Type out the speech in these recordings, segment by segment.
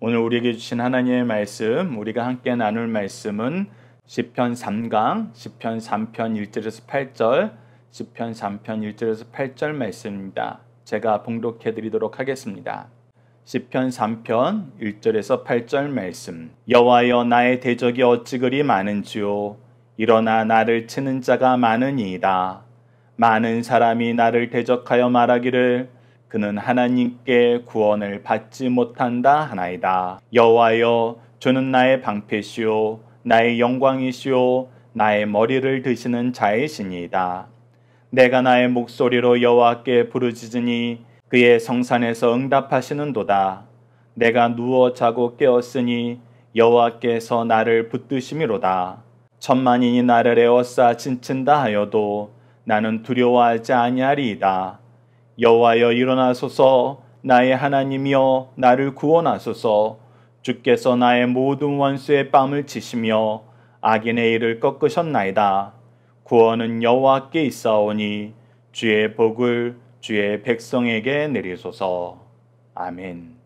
오늘 우리에게 주신 하나님의 말씀, 우리가 함께 나눌 말씀은 1 0편 3강, 1 0편 3편 1절에서 8절, 1 0편 3편 1절에서 8절 말씀입니다. 제가 봉독해 드리도록 하겠습니다. 1 0편 3편 1절에서 8절 말씀. 여호와여 나의 대적이 어찌 그리 많은지요 일어나 나를 치는 자가 많으니이다. 많은 사람이 나를 대적하여 말하기를 그는 하나님께 구원을 받지 못한다 하나이다. 여호와여 주는 나의 방패시요 나의 영광이시요 나의 머리를 드시는 자이시니이다. 내가 나의 목소리로 여호와께 부르짖으니 그의 성산에서 응답하시는도다. 내가 누워 자고 깨었으니 여호와께서 나를 붙드심이로다. 천만인이 나를 에워싸 진친다 하여도 나는 두려워하지 아니하리이다. 여호와여 일어나소서 나의 하나님이여 나를 구원하소서 주께서 나의 모든 원수의 뺨을 치시며 악인의 일을 꺾으셨나이다 구원은 여호와께 있사오니 주의 복을 주의 백성에게 내리소서 아멘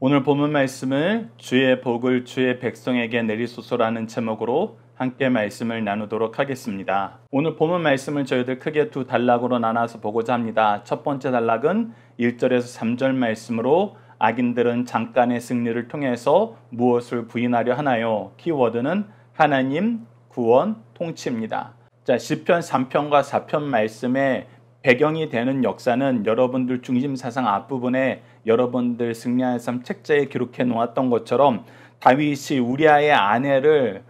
오늘 보문 말씀을 주의 복을 주의 백성에게 내리소서라는 제목으로 함께 말씀을 나누도록 하겠습니다. 오늘 본문 말씀을 저희들 크게 두 단락으로 나눠서 보고자 합니다. 첫 번째 단락은 1절에서 3절 말씀으로 악인들은 잠깐의 승리를 통해서 무엇을 부인하려 하나요? 키워드는 하나님, 구원, 통치입니다. 자, 1 0편 3편과 4편 말씀의 배경이 되는 역사는 여러분들 중심 사상 앞부분에 여러분들 승리한 삶 책자에 기록해 놓았던 것처럼 다윗이 우리아의 아내를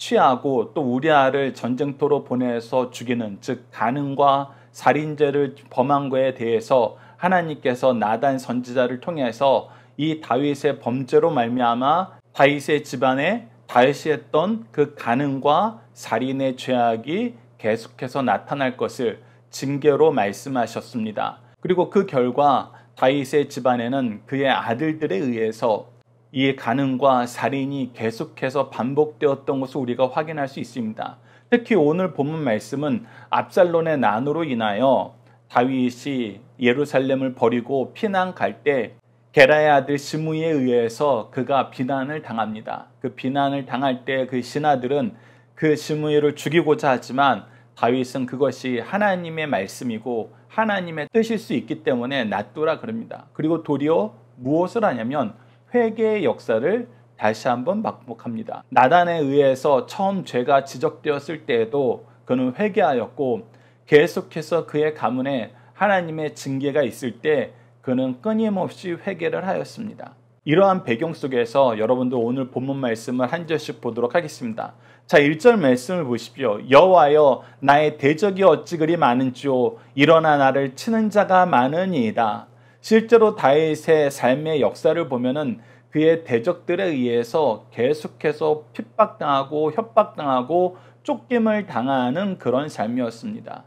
취하고 또 우리아를 전쟁터로 보내서 죽이는 즉 가능과 살인죄를 범한 것에 대해서 하나님께서 나단 선지자를 통해서 이 다윗의 범죄로 말미암아 다윗의 집안에 다윗이 했던 그 가능과 살인의 죄악이 계속해서 나타날 것을 징계로 말씀하셨습니다. 그리고 그 결과 다윗의 집안에는 그의 아들들에 의해서 이가늠과 살인이 계속해서 반복되었던 것을 우리가 확인할 수 있습니다. 특히 오늘 본문 말씀은 압살론의 난으로 인하여 다윗이 예루살렘을 버리고 피난 갈 때 게라의 아들 시무이에 의해서 그가 비난을 당합니다. 그 비난을 당할 때 그 신하들은 그시무이를 죽이고자 하지만 다윗은 그것이 하나님의 말씀이고 하나님의 뜻일 수 있기 때문에 놔둬라 그럽니다. 그리고 도리어 무엇을 하냐면 회개의 역사를 다시 한번 반복합니다. 나단에 의해서 처음 죄가 지적되었을 때에도 그는 회개하였고 계속해서 그의 가문에 하나님의 징계가 있을 때 그는 끊임없이 회개를 하였습니다. 이러한 배경 속에서 여러분도 오늘 본문 말씀을 한 절씩 보도록 하겠습니다. 자, 1절 말씀을 보십시오. 여호와여 나의 대적이 어찌 그리 많은지요 일어나 나를 치는 자가 많으니이다. 실제로 다윗의 삶의 역사를 보면은 그의 대적들에 의해서 계속해서 핍박당하고 협박당하고 쫓김을 당하는 그런 삶이었습니다.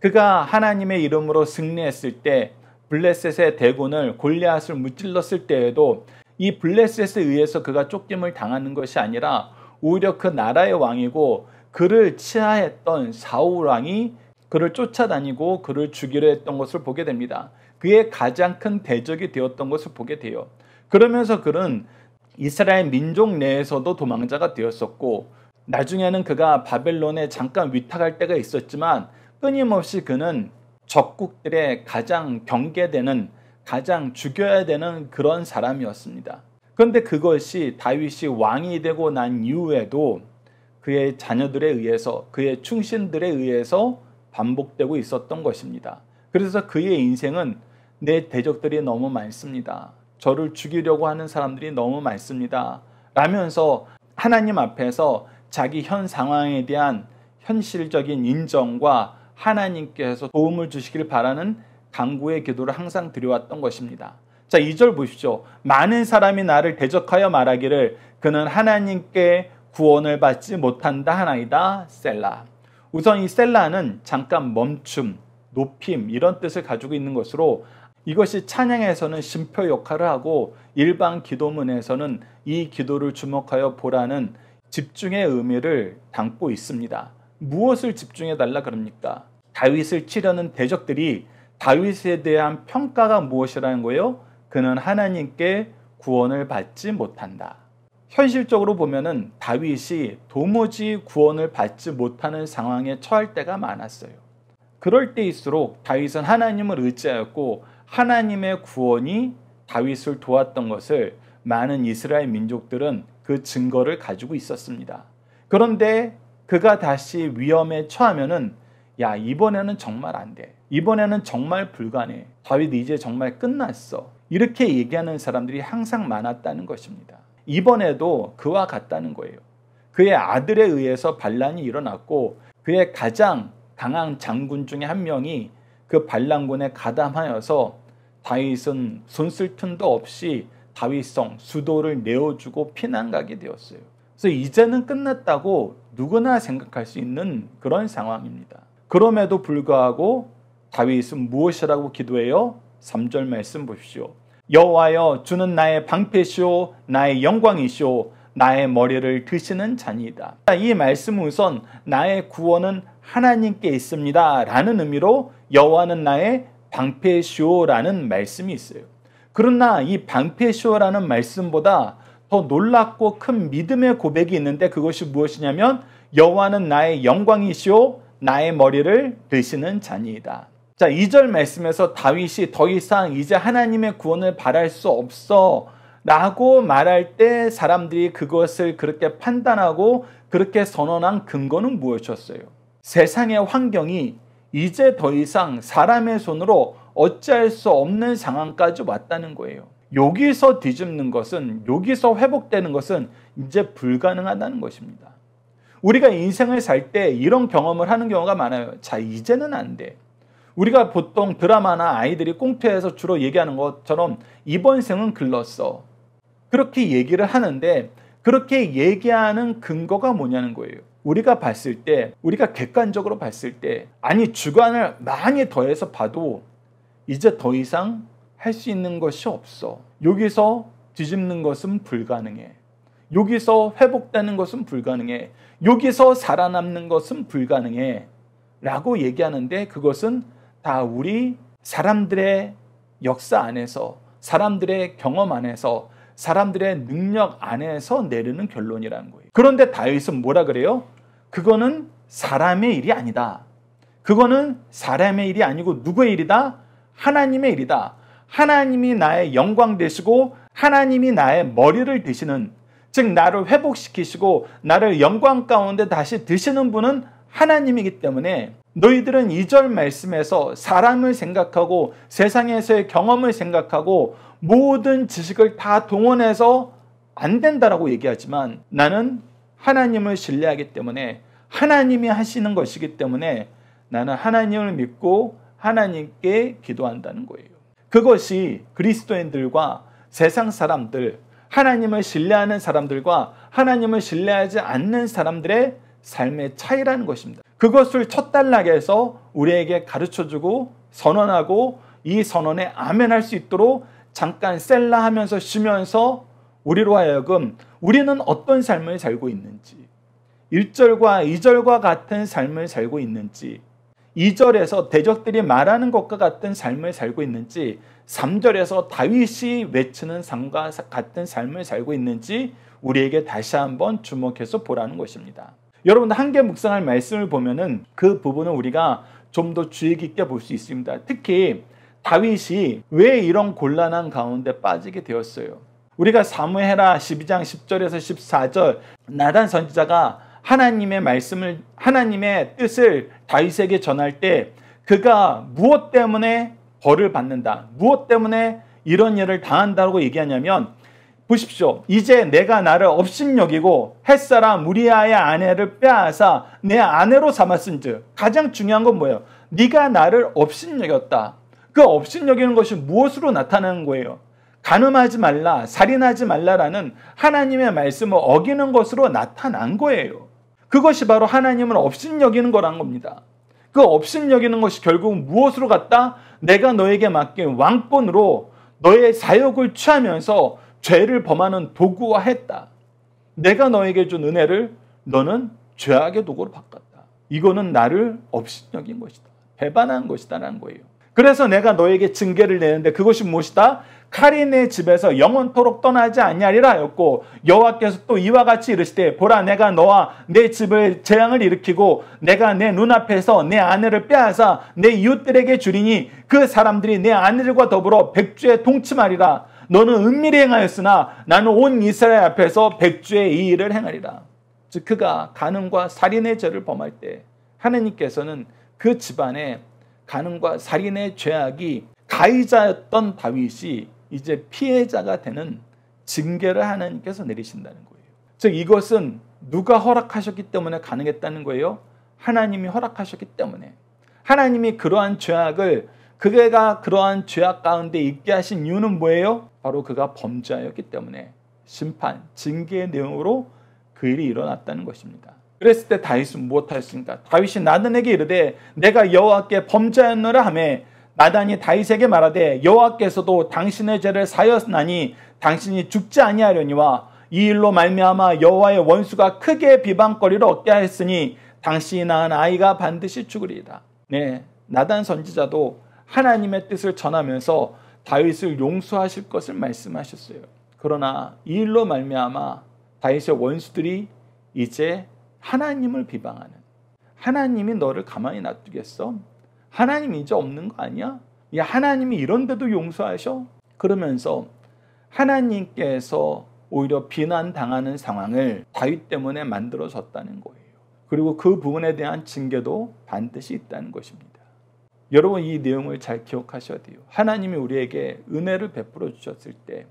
그가 하나님의 이름으로 승리했을 때 블레셋의 대군을 골리앗을 무찔렀을 때에도 이 블레셋에 의해서 그가 쫓김을 당하는 것이 아니라 오히려 그 나라의 왕이고 그를 치하했던 사울 왕이 그를 쫓아다니고 그를 죽이려 했던 것을 보게 됩니다. 그의 가장 큰 대적이 되었던 것을 보게 돼요. 그러면서 그는 이스라엘 민족 내에서도 도망자가 되었었고 나중에는 그가 바벨론에 잠깐 위탁할 때가 있었지만 끊임없이 그는 적국들의 가장 경계되는 가장 죽여야 되는 그런 사람이었습니다. 그런데 그것이 다윗이 왕이 되고 난 이후에도 그의 자녀들에 의해서 그의 충신들에 의해서 반복되고 있었던 것입니다. 그래서 그의 인생은 내 대적들이 너무 많습니다. 저를 죽이려고 하는 사람들이 너무 많습니다. 라면서 하나님 앞에서 자기 현 상황에 대한 현실적인 인정과 하나님께서 도움을 주시길 바라는 강구의 기도를 항상 드려왔던 것입니다. 자, 2절 보시죠 많은 사람이 나를 대적하여 말하기를 그는 하나님께 구원을 받지 못한다 하나이다. 셀라. 우선 이 셀라는 잠깐 멈춤, 높임 이런 뜻을 가지고 있는 것으로 이것이 찬양에서는 심표 역할을 하고 일반 기도문에서는 이 기도를 주목하여 보라는 집중의 의미를 담고 있습니다. 무엇을 집중해 달라 그럽니까? 다윗을 치려는 대적들이 다윗에 대한 평가가 무엇이라는 거예요? 그는 하나님께 구원을 받지 못한다. 현실적으로 보면은 다윗이 도무지 구원을 받지 못하는 상황에 처할 때가 많았어요. 그럴 때일수록 다윗은 하나님을 의지하였고 하나님의 구원이 다윗을 도왔던 것을 많은 이스라엘 민족들은 그 증거를 가지고 있었습니다. 그런데 그가 다시 위험에 처하면은 야 이번에는 정말 안 돼. 이번에는 정말 불가능해. 다윗 이제 정말 끝났어. 이렇게 얘기하는 사람들이 항상 많았다는 것입니다. 이번에도 그와 같다는 거예요. 그의 아들에 의해서 반란이 일어났고 그의 가장 강한 장군 중에 한 명이 그 반란군에 가담하여서 다윗은 손쓸 틈도 없이 다윗성 수도를 내어주고 피난가게 되었어요. 그래서 이제는 끝났다고 누구나 생각할 수 있는 그런 상황입니다. 그럼에도 불구하고 다윗은 무엇이라고 기도해요? 3절 말씀 보십시오. 여호와여 주는 나의 방패시오 나의 영광이시오 나의 머리를 드시는 잔이다. 이 말씀은 우선 나의 구원은 하나님께 있습니다. 라는 의미로 여호와는 나의 방패쇼라는 말씀이 있어요. 그러나 이방패쇼라는 말씀보다 더 놀랍고 큰 믿음의 고백이 있는데 그것이 무엇이냐면 여호와는 나의 영광이시오 나의 머리를 드시는 자니이다. 자, 2절 말씀에서 다윗이 더 이상 이제 하나님의 구원을 바랄 수 없어 라고 말할 때 사람들이 그것을 그렇게 판단하고 그렇게 선언한 근거는 무엇이었어요? 세상의 환경이 이제 더 이상 사람의 손으로 어찌할 수 없는 상황까지 왔다는 거예요. 여기서 뒤집는 것은, 여기서 회복되는 것은 이제 불가능하다는 것입니다. 우리가 인생을 살 때 이런 경험을 하는 경우가 많아요. 자, 이제는 안 돼. 우리가 보통 드라마나 아이들이 꽁트에서 주로 얘기하는 것처럼 이번 생은 글렀어. 그렇게 얘기를 하는데 그렇게 얘기하는 근거가 뭐냐는 거예요. 우리가 봤을 때, 우리가 객관적으로 봤을 때, 아니, 주관을 많이 더해서 봐도 이제 더 이상 할 수 있는 것이 없어. 여기서 뒤집는 것은 불가능해. 여기서 회복되는 것은 불가능해. 여기서 살아남는 것은 불가능해. 라고 얘기하는데 그것은 다 우리 사람들의 역사 안에서, 사람들의 경험 안에서, 사람들의 능력 안에서 내리는 결론이라는 거예요. 그런데 다윗은 뭐라 그래요? 그거는 사람의 일이 아니다. 그거는 사람의 일이 아니고 누구의 일이다? 하나님의 일이다. 하나님이 나의 영광 되시고 하나님이 나의 머리를 드시는 즉 나를 회복시키시고 나를 영광 가운데 다시 드시는 분은 하나님이기 때문에 너희들은 이 절 말씀에서 사람을 생각하고 세상에서의 경험을 생각하고 모든 지식을 다 동원해서 안 된다라고 얘기하지만 나는 하나님을 신뢰하기 때문에 하나님이 하시는 것이기 때문에 나는 하나님을 믿고 하나님께 기도한다는 거예요. 그것이 그리스도인들과 세상 사람들, 하나님을 신뢰하는 사람들과 하나님을 신뢰하지 않는 사람들의 삶의 차이라는 것입니다. 그것을 첫 단락에서 우리에게 가르쳐주고 선언하고 이 선언에 아멘할 수 있도록 잠깐 셀라 하면서 쉬면서 우리로 하여금 우리는 어떤 삶을 살고 있는지 1절과 2절과 같은 삶을 살고 있는지 2절에서 대적들이 말하는 것과 같은 삶을 살고 있는지 3절에서 다윗이 외치는 삶과 같은 삶을 살고 있는지 우리에게 다시 한번 주목해서 보라는 것입니다. 여러분들 한계 묵상할 말씀을 보면은 그 부분은 우리가 좀 더 주의 깊게 볼 수 있습니다. 특히 다윗이 왜 이런 곤란한 가운데 빠지게 되었어요? 우리가 사무해라 12장 10절에서 14절 나단 선지자가 하나님의 말씀을 하나님의 뜻을 다윗에게 전할 때 그가 무엇 때문에 벌을 받는다. 무엇 때문에 이런 일을 당한다고 얘기하냐면 보십시오. 이제 내가 나를 업신여기고 햇사라 무리아의 아내를 빼앗아 내 아내로 삼았은즉 가장 중요한 건 뭐예요? 네가 나를 업신여겼다. 그 없인 여기는 것이 무엇으로 나타나는 거예요? 간음하지 말라, 살인하지 말라라는 하나님의 말씀을 어기는 것으로 나타난 거예요. 그것이 바로 하나님을 없인 여기는 거란 겁니다. 그 없인 여기는 것이 결국 무엇으로 갔다? 내가 너에게 맡긴 왕권으로 너의 사욕을 취하면서 죄를 범하는 도구화 했다. 내가 너에게 준 은혜를 너는 죄악의 도구로 바꿨다. 이거는 나를 없인 여긴 것이다. 배반한 것이다라는 거예요. 그래서 내가 너에게 징계를 내는데 그것이 무엇이다? 카린의 집에서 영원토록 떠나지 아니하리라였고 여호와께서 또 이와 같이 이르시되 보라 내가 너와 내 집을 재앙을 일으키고 내가 내 눈앞에서 내 아내를 빼앗아 내 이웃들에게 주리니 그 사람들이 내 아내들과 더불어 백주에 동치하리라 너는 은밀히 행하였으나 나는 온 이스라엘 앞에서 백주의 이 일을 행하리라 즉 그가 간음과 살인의 죄를 범할 때 하느님께서는 그 집안에 가늠과 살인의 죄악이 가해자였던 다윗이 이제 피해자가 되는 징계를 하나님께서 내리신다는 거예요. 즉 이것은 누가 허락하셨기 때문에 가능했다는 거예요. 하나님이 허락하셨기 때문에 하나님이 그러한 죄악을 그가 그러한 죄악 가운데 있게 하신 이유는 뭐예요? 바로 그가 범죄하였기 때문에 심판, 징계의 내용으로 그 일이 일어났다는 것입니다. 그랬을 때 다윗은 무엇하였습니까? 다윗이 나단에게 이르되 내가 여호와께 범죄하였노라 하매 나단이 다윗에게 말하되 여호와께서도 당신의 죄를 사였나니 당신이 죽지 아니하려니와 이 일로 말미암아 여호와의 원수가 크게 비방거리로 얻게 하였으니 당신이 낳은 아이가 반드시 죽으리이다. 네, 나단 선지자도 하나님의 뜻을 전하면서 다윗을 용서하실 것을 말씀하셨어요. 그러나 이 일로 말미암아 다윗의 원수들이 이제 하나님을 비방하는 하나님이 너를 가만히 놔두겠어? 하나님 이제 없는 거 아니야? 야 하나님이 이런데도 용서하셔? 그러면서 하나님께서 오히려 비난당하는 상황을 다윗 때문에 만들어졌다는 거예요. 그리고 그 부분에 대한 징계도 반드시 있다는 것입니다. 여러분 이 내용을 잘 기억하셔야 돼요. 하나님이 우리에게 은혜를 베풀어 주셨을 때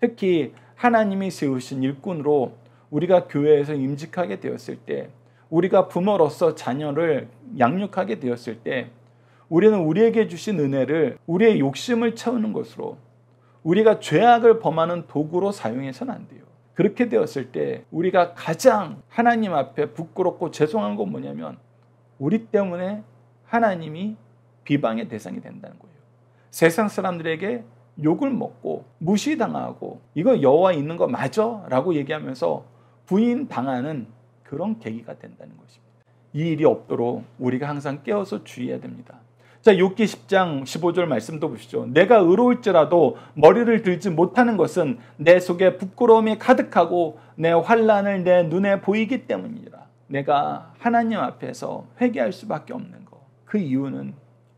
특히 하나님이 세우신 일꾼으로 우리가 교회에서 임직하게 되었을 때, 우리가 부모로서 자녀를 양육하게 되었을 때, 우리는 우리에게 주신 은혜를 우리의 욕심을 채우는 것으로 우리가 죄악을 범하는 도구로 사용해서는 안 돼요. 그렇게 되었을 때 우리가 가장 하나님 앞에 부끄럽고 죄송한 건 뭐냐면 우리 때문에 하나님이 비방의 대상이 된다는 거예요. 세상 사람들에게 욕을 먹고 무시당하고 이거 여호와 있는 거 맞아? 라고 얘기하면서 부인 방안은 그런 계기가 된다는 것입니다. 이 일이 없도록 우리가 항상 깨어서 주의해야 됩니다. 자, 욕기 10장 15절 말씀도 보시죠. 내가 의로울지라도 머리를 들지 못하는 것은 내 속에 부끄러움이 가득하고 내 환란을 내 눈에 보이기 때문이라. 내가 하나님 앞에서 회개할 수밖에 없는 거. 그 이유는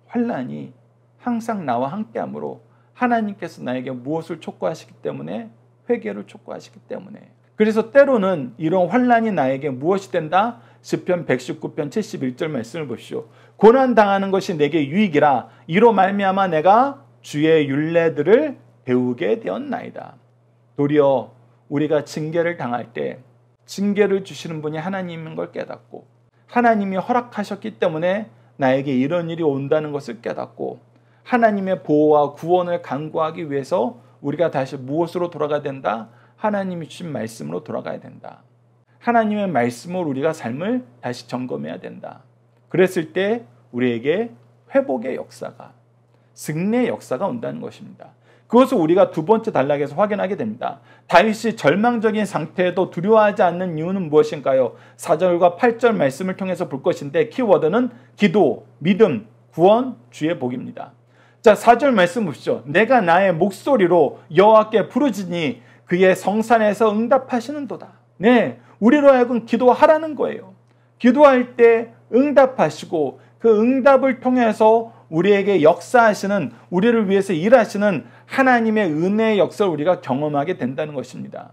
환란이 항상 나와 함께함으로 하나님께서 나에게 무엇을 촉구하시기 때문에 회개를 촉구하시기 때문에 그래서 때로는 이런 환란이 나에게 무엇이 된다? 시편 119편 71절 말씀을 보시오. 고난 당하는 것이 내게 유익이라 이로 말미암아 내가 주의 윤례들을 배우게 되었나이다. 도리어 우리가 징계를 당할 때 징계를 주시는 분이 하나님인 걸 깨닫고 하나님이 허락하셨기 때문에 나에게 이런 일이 온다는 것을 깨닫고 하나님의 보호와 구원을 간구하기 위해서 우리가 다시 무엇으로 돌아가야 된다? 하나님이 주신 말씀으로 돌아가야 된다. 하나님의 말씀으로 우리가 삶을 다시 점검해야 된다. 그랬을 때 우리에게 회복의 역사가 승리의 역사가 온다는 것입니다. 그것을 우리가 두 번째 단락에서 확인하게 됩니다. 다윗이 절망적인 상태에도 두려워하지 않는 이유는 무엇인가요? 4절과 8절 말씀을 통해서 볼 것인데 키워드는 기도, 믿음, 구원, 주의 복입니다. 자, 4절 말씀 보시죠. 내가 나의 목소리로 여호와께 부르지니 그의 성산에서 응답하시는도다. 네, 우리로 하여금 기도하라는 거예요. 기도할 때 응답하시고 그 응답을 통해서 우리에게 역사하시는 우리를 위해서 일하시는 하나님의 은혜의 역사를 우리가 경험하게 된다는 것입니다.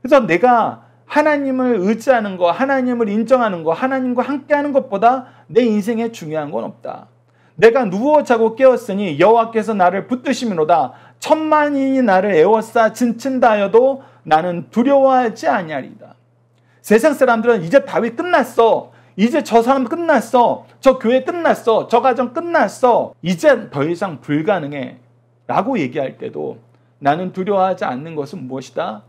그래서 내가 하나님을 의지하는 거, 하나님을 인정하는 거, 하나님과 함께하는 것보다 내 인생에 중요한 건 없다. 내가 누워 자고 깨었으니 여호와께서 나를 붙드시므로다 천만인이 나를 애워싸 진친다여도 나는 두려워하지 아니하리다 세상 사람들은 이제 다윗 끝났어. 이제 저 사람 끝났어. 저 교회 끝났어. 저 가정 끝났어. 이제 더 이상 불가능해. 라고 얘기할 때도 나는 두려워하지 않는 것은 무엇이다?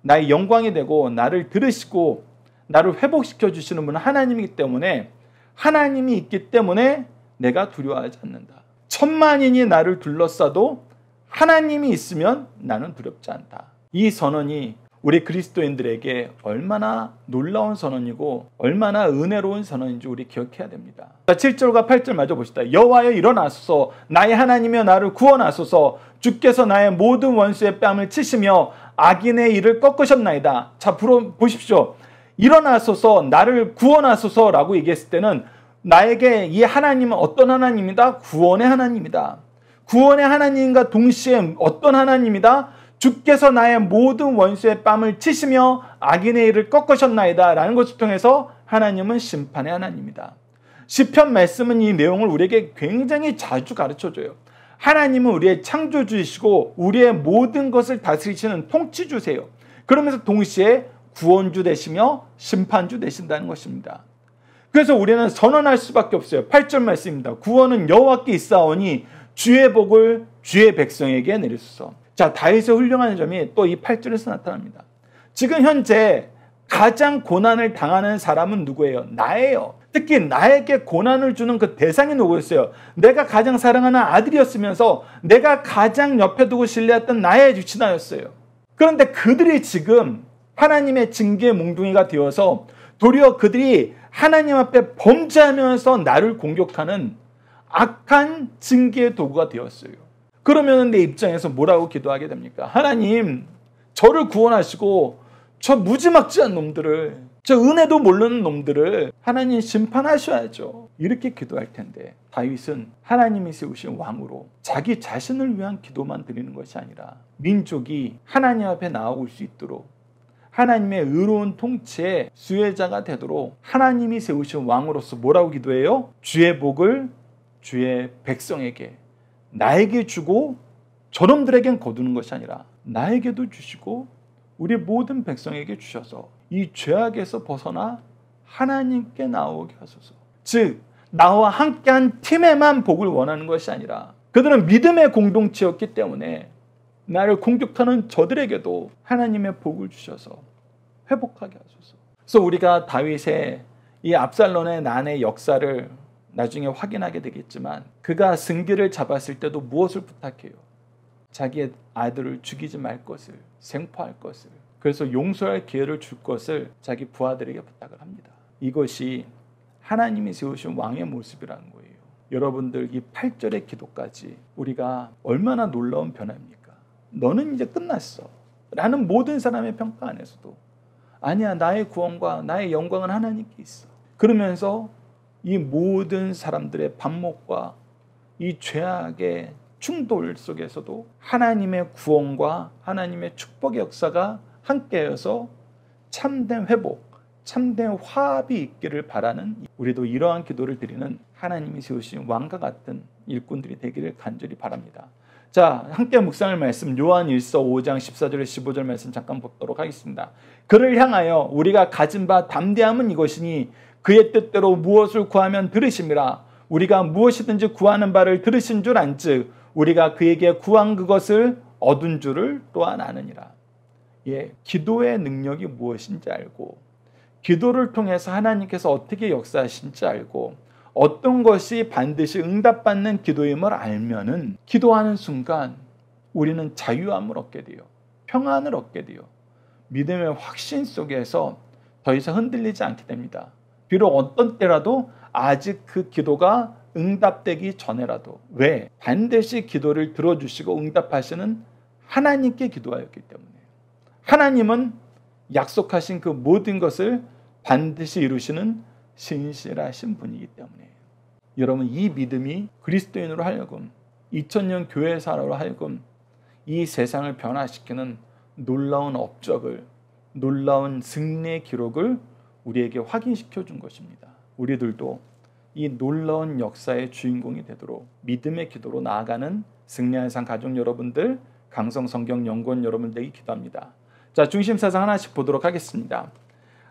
나의 영광이 되고 나를 들으시고 나를 회복시켜 주시는 분은 하나님이기 때문에 하나님이 있기 때문에 내가 두려워하지 않는다. 천만인이 나를 둘러싸도 하나님이 있으면 나는 두렵지 않다. 이 선언이 우리 그리스도인들에게 얼마나 놀라운 선언이고 얼마나 은혜로운 선언인지 우리 기억해야 됩니다. 자, 7절과 8절 마저 보시다 여호와여 일어나소서 나의 하나님여 나를 구원하소서 주께서 나의 모든 원수의 뺨을 치시며 악인의 일을 꺾으셨나이다. 자, 보십시오. 일어나소서 나를 구원하소서라고 얘기했을 때는 나에게 이 하나님은 어떤 하나님이다? 구원의 하나님이다. 구원의 하나님과 동시에 어떤 하나님이다? 주께서 나의 모든 원수의 뺨을 치시며 악인의 일을 꺾으셨나이다. 라는 것을 통해서 하나님은 심판의 하나님이다. 시편 말씀은 이 내용을 우리에게 굉장히 자주 가르쳐 줘요. 하나님은 우리의 창조주이시고 우리의 모든 것을 다스리시는 통치주세요. 그러면서 동시에 구원주 되시며 심판주 되신다는 것입니다. 그래서 우리는 선언할 수밖에 없어요. 8절 말씀입니다. 구원은 여호와께 있사오니 주의 복을 주의 백성에게 내리소서. 자, 다윗의 훌륭한 점이 또 이 8절에서 나타납니다. 지금 현재 가장 고난을 당하는 사람은 누구예요? 나예요. 특히 나에게 고난을 주는 그 대상이 누구였어요? 내가 가장 사랑하는 아들이었으면서 내가 가장 옆에 두고 신뢰했던 나의 유치나였어요. 그런데 그들이 지금 하나님의 징계 몽둥이가 되어서 도리어 그들이 하나님 앞에 범죄하면서 나를 공격하는 악한 징계 도구가 되었어요. 그러면 내 입장에서 뭐라고 기도하게 됩니까? 하나님, 저를 구원하시고 저 무지막지한 놈들을 저 은혜도 모르는 놈들을 하나님 심판하셔야죠. 이렇게 기도할 텐데 다윗은 하나님이 세우신 왕으로 자기 자신을 위한 기도만 드리는 것이 아니라 민족이 하나님 앞에 나아올 수 있도록 하나님의 의로운 통치의 수혜자가 되도록 하나님이 세우신 왕으로서 뭐라고 기도해요? 주의 복을 주의 백성에게 나에게 주고 저놈들에겐 거두는 것이 아니라 나에게도 주시고 우리 모든 백성에게 주셔서 이 죄악에서 벗어나 하나님께 나오게 하소서. 즉 나와 함께한 팀에만 복을 원하는 것이 아니라 그들은 믿음의 공동체였기 때문에 나를 공격하는 저들에게도 하나님의 복을 주셔서 회복하게 하소서. 그래서 우리가 다윗의 이 압살론의 난의 역사를 나중에 확인하게 되겠지만 그가 승기를 잡았을 때도 무엇을 부탁해요? 자기의 아들을 죽이지 말 것을, 생포할 것을, 그래서 용서할 기회를 줄 것을 자기 부하들에게 부탁을 합니다. 이것이 하나님이 세우신 왕의 모습이라는 거예요. 여러분들 이 8절의 기도까지 우리가 얼마나 놀라운 변화입니까? 너는 이제 끝났어. 라는 모든 사람의 평가 안에서도 아니야 나의 구원과 나의 영광은 하나님께 있어. 그러면서 이 모든 사람들의 반목과 이 죄악의 충돌 속에서도 하나님의 구원과 하나님의 축복의 역사가 함께여서 참된 회복, 참된 화합이 있기를 바라는 우리도 이러한 기도를 드리는 하나님이 세우신 왕과 같은 일꾼들이 되기를 간절히 바랍니다. 자, 함께 묵상할 말씀 요한 1서 5장 14절 15절 말씀 잠깐 보도록 하겠습니다. 그를 향하여 우리가 가진 바 담대함은 이것이니 그의 뜻대로 무엇을 구하면 들으심이라 우리가 무엇이든지 구하는 바를 들으신 줄 안즉 우리가 그에게 구한 그것을 얻은 줄을 또한 아느니라. 예, 기도의 능력이 무엇인지 알고 기도를 통해서 하나님께서 어떻게 역사하신지 알고 어떤 것이 반드시 응답받는 기도임을 알면은 기도하는 순간 우리는 자유함을 얻게 돼요. 평안을 얻게 돼요. 믿음의 확신 속에서 더 이상 흔들리지 않게 됩니다. 비록 어떤 때라도 아직 그 기도가 응답되기 전에라도 왜 반드시 기도를 들어주시고 응답하시는 하나님께 기도하였기 때문에 하나님은 약속하신 그 모든 것을 반드시 이루시는 신실하신 분이기 때문에 요 여러분 이 믿음이 그리스도인으로 하여금 2000년 교회사로 하여금 이 세상을 변화시키는 놀라운 업적을 놀라운 승리의 기록을 우리에게 확인시켜 준 것입니다. 우리들도 이 놀라운 역사의 주인공이 되도록 믿음의 기도로 나아가는 승리의 상 가족 여러분들 강성 성경 연구원 여러분들에게 기도합니다. 자 중심 사상 하나씩 보도록 하겠습니다.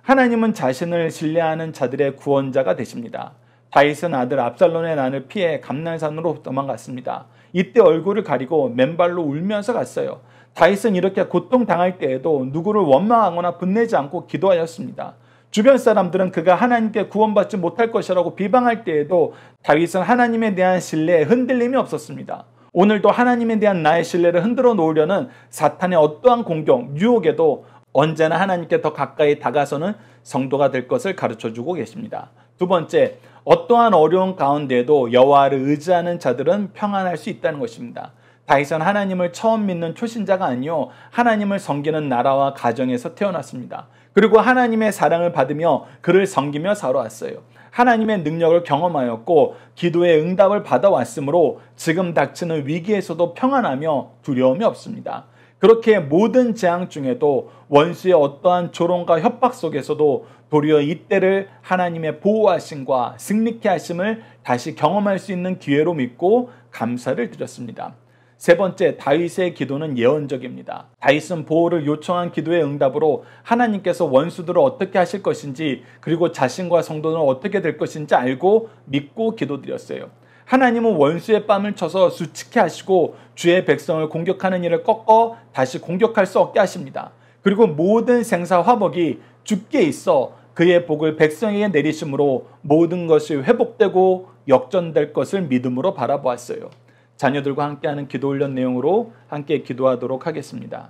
하나님은 자신을 신뢰하는 자들의 구원자가 되십니다. 다윗은 아들 압살론의 난을 피해 감난산으로 도망갔습니다. 이때 얼굴을 가리고 맨발로 울면서 갔어요. 다윗은 이렇게 고통당할 때에도 누구를 원망하거나 분내지 않고 기도하였습니다. 주변 사람들은 그가 하나님께 구원받지 못할 것이라고 비방할 때에도 다윗은 하나님에 대한 신뢰에 흔들림이 없었습니다. 오늘도 하나님에 대한 나의 신뢰를 흔들어 놓으려는 사탄의 어떠한 공격, 유혹에도 언제나 하나님께 더 가까이 다가서는 성도가 될 것을 가르쳐 주고 계십니다. 두 번째, 어떠한 어려운 가운데에도 여호와를 의지하는 자들은 평안할 수 있다는 것입니다. 다윗은 하나님을 처음 믿는 초신자가 아니요 하나님을 섬기는 나라와 가정에서 태어났습니다. 그리고 하나님의 사랑을 받으며 그를 섬기며 살아왔어요. 하나님의 능력을 경험하였고 기도의 응답을 받아왔으므로 지금 닥치는 위기에서도 평안하며 두려움이 없습니다. 그렇게 모든 재앙 중에도 원수의 어떠한 조롱과 협박 속에서도 도리어 이때를 하나님의 보호하심과 승리케 하심을 다시 경험할 수 있는 기회로 믿고 감사를 드렸습니다. 세 번째 다윗의 기도는 예언적입니다. 다윗은 보호를 요청한 기도의 응답으로 하나님께서 원수들을 어떻게 하실 것인지 그리고 자신과 성도는 어떻게 될 것인지 알고 믿고 기도드렸어요. 하나님은 원수의 뺨을 쳐서 수치케 하시고 주의 백성을 공격하는 일을 꺾어 다시 공격할 수 없게 하십니다. 그리고 모든 생사 화복이 죽게 있어 그의 복을 백성에게 내리심으로 모든 것이 회복되고 역전될 것을 믿음으로 바라보았어요. 자녀들과 함께하는 기도 훈련 내용으로 함께 기도하도록 하겠습니다.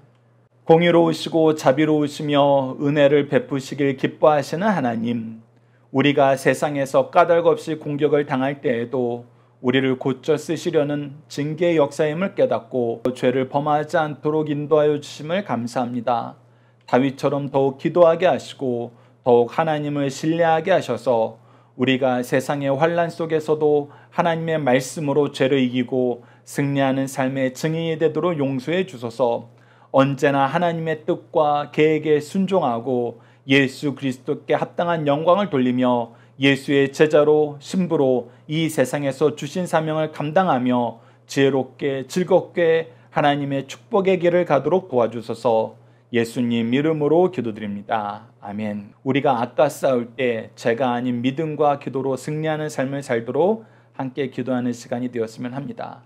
공의로우시고 자비로우시며 은혜를 베푸시길 기뻐하시는 하나님, 우리가 세상에서 까닭 없이 공격을 당할 때에도 우리를 곧저 쓰시려는 징계의 역사임을 깨닫고 죄를 범하지 않도록 인도하여 주심을 감사합니다. 다윗처럼 더욱 기도하게 하시고 더욱 하나님을 신뢰하게 하셔서 우리가 세상의 환란 속에서도 하나님의 말씀으로 죄를 이기고 승리하는 삶의 증인이 되도록 용서해 주소서. 언제나 하나님의 뜻과 계획에 순종하고 예수 그리스도께 합당한 영광을 돌리며 예수의 제자로 신부로 이 세상에서 주신 사명을 감당하며 지혜롭게 즐겁게 하나님의 축복의 길을 가도록 도와주소서 예수님 이름으로 기도드립니다. 아멘. 우리가 아까 싸울 때 제가 아닌 믿음과 기도로 승리하는 삶을 살도록 함께 기도하는 시간이 되었으면 합니다.